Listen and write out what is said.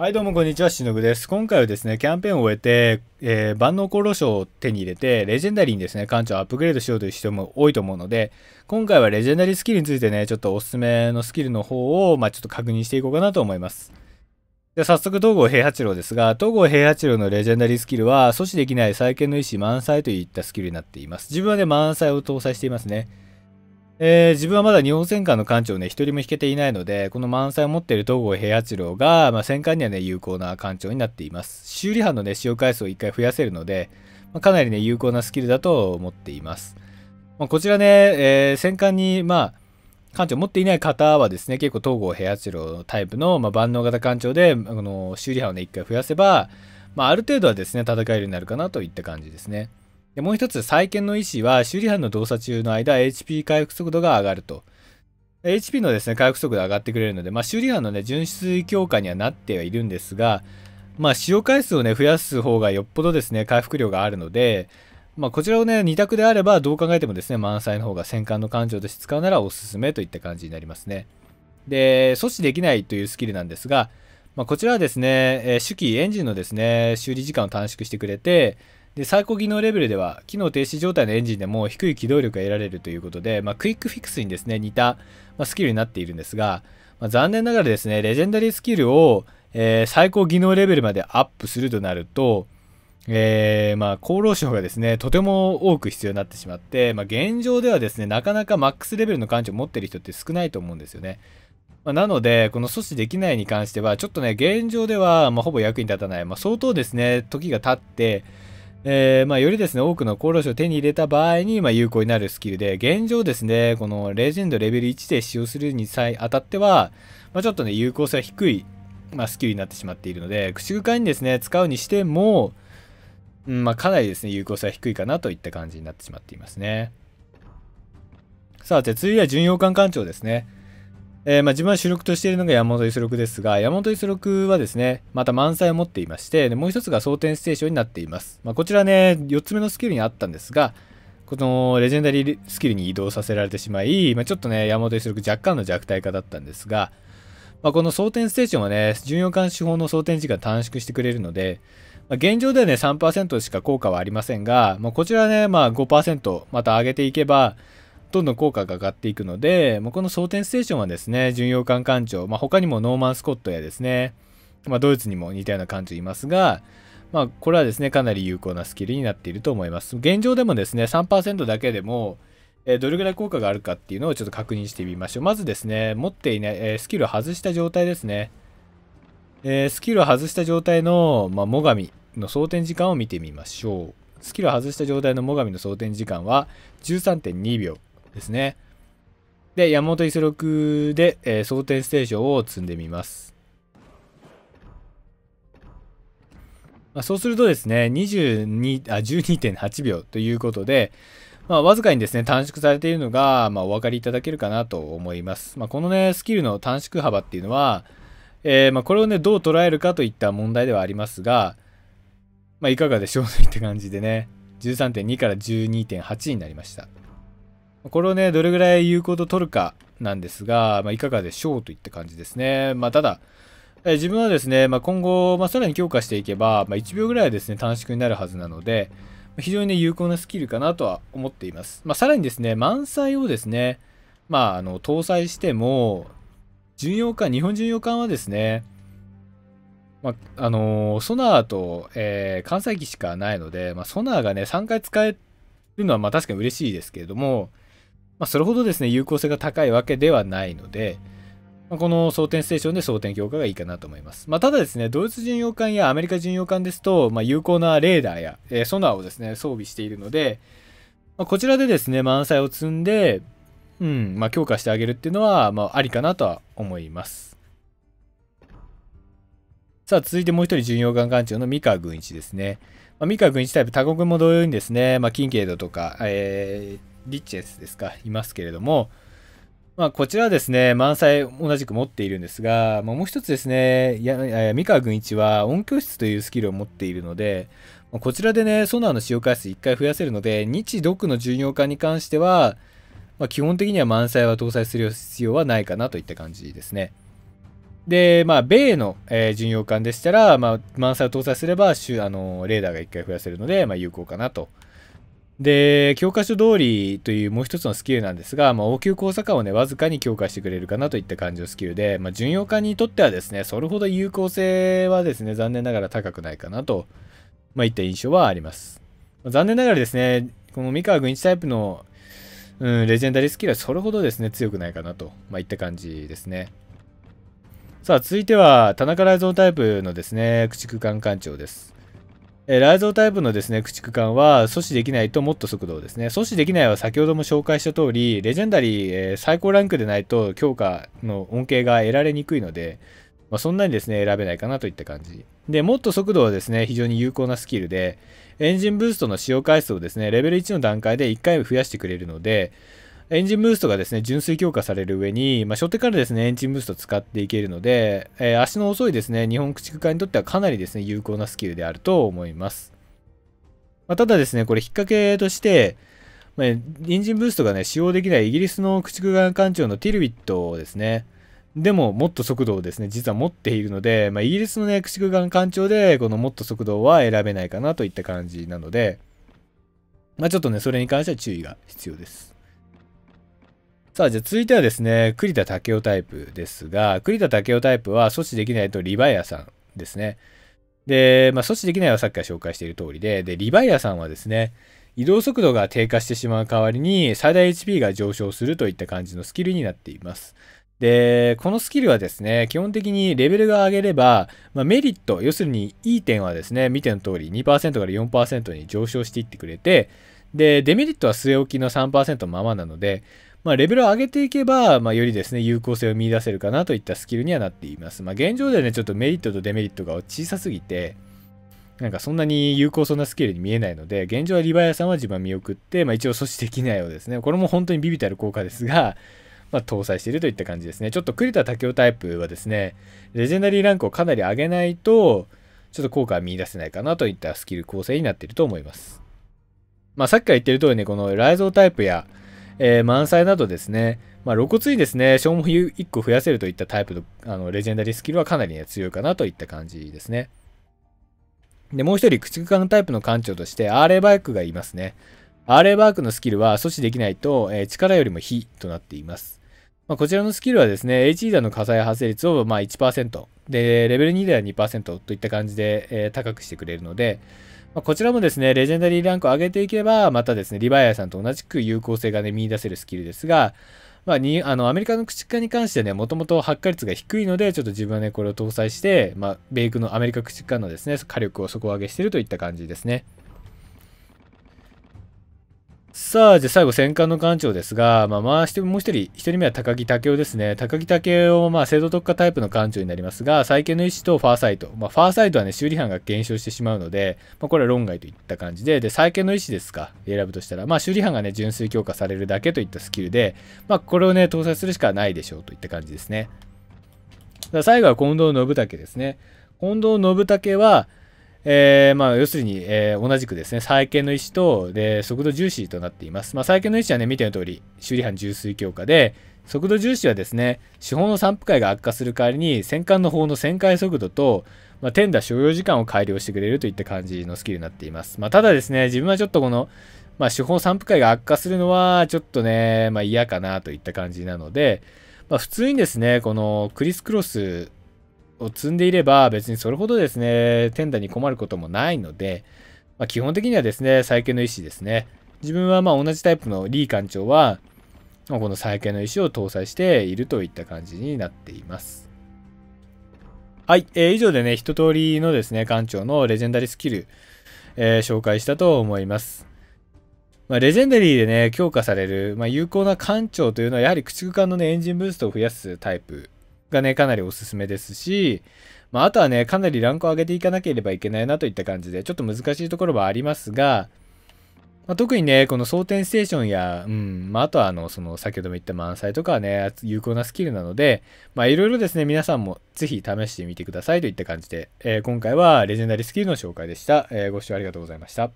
はい、どうもこんにちは、しのぶです。今回はですね、キャンペーンを終えて、えー、万能功労賞を手に入れて、レジェンダリーにですね、館長をアップグレードしようという人も多いと思うので、今回はレジェンダリースキルについてね、ちょっとおすすめのスキルの方を、まあ、ちょっと確認していこうかなと思います。で早速、東郷平八郎ですが、東郷平八郎のレジェンダリースキルは、阻止できない再建の意思満載といったスキルになっています。自分はね、満載を搭載していますね。えー、自分はまだ日本戦艦の艦長をね、一人も引けていないので、この満載を持っている東郷平八郎が、まあ、戦艦にはね、有効な艦長になっています。修理班のね、使用回数を一回増やせるので、まあ、かなりね、有効なスキルだと思っています。まあ、こちらね、えー、戦艦に、まあ、艦長持っていない方はですね、結構東郷平八郎タイプの、ま万能型艦長で、この修理班をね、一回増やせば、まあ、ある程度はですね、戦えるようになるかなといった感じですね。でもう一つ、再建の意思は修理班の動作中の間、HP 回復速度が上がると。HP のですね、回復速度が上がってくれるので、まあ、修理班のね、純粋強化にはなってはいるんですが、まあ、使用回数をね、増やす方がよっぽどですね、回復量があるので、まあ、こちらをね、2択であれば、どう考えてもですね、満載の方が戦艦の艦長として使うならおすすめといった感じになりますね。で、阻止できないというスキルなんですが、まあ、こちらはですね、えー、手記エンジンのですね、修理時間を短縮してくれて、で、最高技能レベルでは、機能停止状態のエンジンでも低い機動力が得られるということで、まあ、クイックフィックスにですね、似た、まあ、スキルになっているんですが、まあ、残念ながらですね、レジェンダリースキルを、えー、最高技能レベルまでアップするとなると、えー、まあ、厚労省がですね、とても多く必要になってしまって、まあ、現状ではですね、なかなかマックスレベルの感知を持ってる人って少ないと思うんですよね。まなので、この阻止できないに関しては、ちょっとね、現状では、まほぼ役に立たない、ま相当ですね、時が経って、えー、まあ、よりですね、多くの功労者を手に入れた場合に、まあ、有効になるスキルで、現状ですね、このレジェンドレベル1で使用するに際あたっては、まあ、ちょっとね、有効性は低い、まスキルになってしまっているので、駆逐艦にですね、使うにしても、うん、まかなりですね、有効性は低いかなといった感じになってしまっていますね。さあ、じゃあ次は巡洋艦艦長ですね。えー、まあ、自分は主力としているのが山本五十六ですが、山本五十六はですね、また満載を持っていまして、でもう一つが装填ステーションになっています。まあ、こちらね、4つ目のスキルにあったんですが、このレジェンダリースキルに移動させられてしまい、まあ、ちょっとね、山本五十六若干の弱体化だったんですが、まあ、この装填ステーションはね、巡洋艦手法の装填時間短縮してくれるので、まあ、現状ではね、3%しか効果はありませんが、まあ、こちらね、まあ5%また上げていけば、どんどん効果が上がっていくので、まあ、この装填ステーションはですね、巡洋艦艦長、まあ、他にもノーマン・スコットやですね、まあ、ドイツにも似たような艦長いますが、まあ、これはですね、かなり有効なスキルになっていると思います。現状でもですね、3%だけでも、えー、どれぐらい効果があるかっていうのをちょっと確認してみましょう。まずですね、持っていない、えー、スキルを外した状態ですね。えー、スキルを外した状態の、まあ、最上の装填時間を見てみましょう。スキルを外した状態の最上の装填時間は13.2秒。ですね。で、山本五十六で、えー、蒼ステーションを積んでみます。まあ、そうするとですね、あ12.8秒ということで、まあ、わずかにですね、短縮されているのが、まあ、お分かりいただけるかなと思います。まあ、このね、スキルの短縮幅っていうのは、えー、まこれをね、どう捉えるかといった問題ではありますが、まいかがでしょうといった感じでね、13.2から12.8になりました。これをね、どれぐらい有効と取るかなんですが、まあ、いかがでしょうといった感じですね。まあ、ただ、え自分はですね、まあ、今後、まあ、さらに強化していけば、まあ、1秒ぐらいはですね、短縮になるはずなので、非常にね、有効なスキルかなとは思っています。まあ、さらにですね、満載をですね、まあ、あの、搭載しても、巡洋艦、日本巡洋艦はですね、まあ、あのー、ソナーと、えー、艦載機しかないので、まあ、ソナーがね、3回使えるのは、まあ、確かに嬉しいですけれども、まあ、それほどですね、有効性が高いわけではないので、まあ、この装填ステーションで装填強化がいいかなと思います。まあ、ただですね、ドイツ巡洋艦やアメリカ巡洋艦ですと、ま有効なレーダーや、えー、ソナーをですね、装備しているので、まこちらでですね、満載を積んで、うん、ま強化してあげるっていうのは、まありかなとは思います。さあ、続いてもう一人巡洋艦艦長の三河軍一ですね。まあ、三河軍一タイプ、他国も同様にですね、まあ、近景度とか、えー、リッチェスですか、いますけれども、まあ、こちらはですね、満載同じく持っているんですが、まあ、もう一つですね、や三河軍一は音響室というスキルを持っているので、こちらでね、ソナーの使用回数1回増やせるので、日独の巡洋艦に関しては、まあ、基本的には満載は搭載する必要はないかなといった感じですね。で、まあ、米の、えー、巡洋艦でしたら、まあ、満載を搭載すれば、あのレーダーが1回増やせるので、まあ、有効かなとで、教科書通りというもう一つのスキルなんですが、まあ、応急交差感をね、わずかに強化してくれるかなといった感じのスキルで、まあ、巡洋艦にとってはですね、それほど有効性はですね、残念ながら高くないかなと、まあ、いった印象はあります。まあ、残念ながらですね、この三河軍一タイプの、うん、レジェンダリースキルはそれほどですね、強くないかなと、まあ、いった感じですね。さあ、続いては、田中ライゾ蔵タイプのですね、駆逐艦艦長です。え雷蔵タイプのですね、駆逐艦は阻止できないともっと速度をですね、阻止できないは先ほども紹介した通り、レジェンダリー、えー、最高ランクでないと強化の恩恵が得られにくいので、まあ、そんなにですね、選べないかなといった感じ。で、もっと速度はですね、非常に有効なスキルで、エンジンブーストの使用回数をですね、レベル1の段階で1回増やしてくれるので、エンジンブーストがですね、純粋強化される上に、まあ、初手からですね、エンジンブースト使っていけるので、えー、足の遅いですね、日本駆逐艦にとってはかなりですね、有効なスキルであると思います。まあ、ただですね、これ引っ掛けとして、まあ、エンジンブーストがね、使用できないイギリスの駆逐艦艦長のティルビットをですね、でももっと速度をですね、実は持っているので、まあ、イギリスのね、駆逐艦艦長で、このもっと速度は選べないかなといった感じなので、まあ、ちょっとね、それに関しては注意が必要です。さあ、じゃあ続いてはですね、栗田武雄タイプですが、栗田武雄タイプは阻止できないとリバイアさんですね。で、まあ、阻止できないはさっきから紹介している通りで、で、リバイアさんはですね、移動速度が低下してしまう代わりに最大 HP が上昇するといった感じのスキルになっています。で、このスキルはですね、基本的にレベルが上げれば、まあ、メリット、要するにいい点はですね、見ての通り2%から4%に上昇していってくれて、で、デメリットは据え置きの3%のままなので、まあ、レベルを上げていけば、まあ、よりですね、有効性を見出せるかなといったスキルにはなっています。まあ、現状ではね、ちょっとメリットとデメリットが小さすぎて、なんかそんなに有効そうなスキルに見えないので、現状はリバヤさんは自分は見送って、まあ、一応阻止できないようですね。これも本当にビビたる効果ですが、まあ、搭載しているといった感じですね。ちょっと栗田武雄タイプはですね、レジェンダリーランクをかなり上げないと、ちょっと効果は見出せないかなといったスキル構成になっていると思います。まあ、さっきから言ってる通りね、このライゾータイプや、えー、満載などですね、まあ、露骨にですね、消耗1個増やせるといったタイプのあのレジェンダリースキルはかなり、ね、強いかなといった感じですね。で、もう一人、駆逐艦タイプの艦長として、アーレーバイクがいますね。アーレーバークのスキルは阻止できないと、えー、力よりも火となっています。まあ、こちらのスキルはですね、H リーダーの火災発生率をま1%、で、レベル2では2%といった感じで、えー、高くしてくれるので、まあ、こちらもですね、レジェンダリーランクを上げていけば、またですね、リヴァイアさんと同じく有効性がね、見出せるスキルですが、まあ、にあのアメリカの駆逐艦に関してはね、もともと発火率が低いので、ちょっと自分はね、これを搭載して、まあ、米軍のアメリカ駆逐艦のですね、火力を底上げしてるといった感じですね。さあ、じゃあ最後、戦艦の艦長ですが、まあ、回して、もう一人、一人目は高木武雄ですね。高木武雄は、まあ、制度特化タイプの艦長になりますが、再建の意思とファーサイト。まあ、ファーサイトはね、修理班が減少してしまうので、まあ、これは論外といった感じで、で、再建の意思ですか、選ぶとしたら、まあ、修理班がね、純粋強化されるだけといったスキルで、まあ、これをね、搭載するしかないでしょうといった感じですね。最後は近藤信武ですね。近藤信武は、えー、まあ、要するに、えー、同じくですね、再建の石と、で、速度重視となっています。まあ、再建の石はね、見ての通り、修理班重水強化で、速度重視はですね、手法の散布回が悪化する代わりに、戦艦の方の旋回速度と、まあ、天打所要時間を改良してくれるといった感じのスキルになっています。まあ、ただですね、自分はちょっとこの、まあ、手法散布回が悪化するのは、ちょっとね、まあ、嫌かなといった感じなので、まあ、普通にですね、このクリスクロスを積んでいれば別にそれほどですね、天打に困ることもないので、まあ、基本的にはですね、再建の意思ですね。自分はまあ同じタイプのリー艦長は、この再建の意思を搭載しているといった感じになっています。はい、えー、以上でね、一通りのですね、館長のレジェンダリースキル、えー、紹介したと思います。まあ、レジェンダリーでね、強化される、まあ、有効な艦長というのは、やはり駆逐艦のね、エンジンブーストを増やすタイプがね、かなりおすすめですし、まあ、あとはね、かなりランクを上げていかなければいけないなといった感じで、ちょっと難しいところはありますが、まあ、特にね、この装填ステーションや、うん、まあ、あとはあの、その、先ほども言った満載とかはね、有効なスキルなので、まいろいろですね、皆さんもぜひ試してみてくださいといった感じで、えー、今回はレジェンダリースキルの紹介でした。えー、ご視聴ありがとうございました。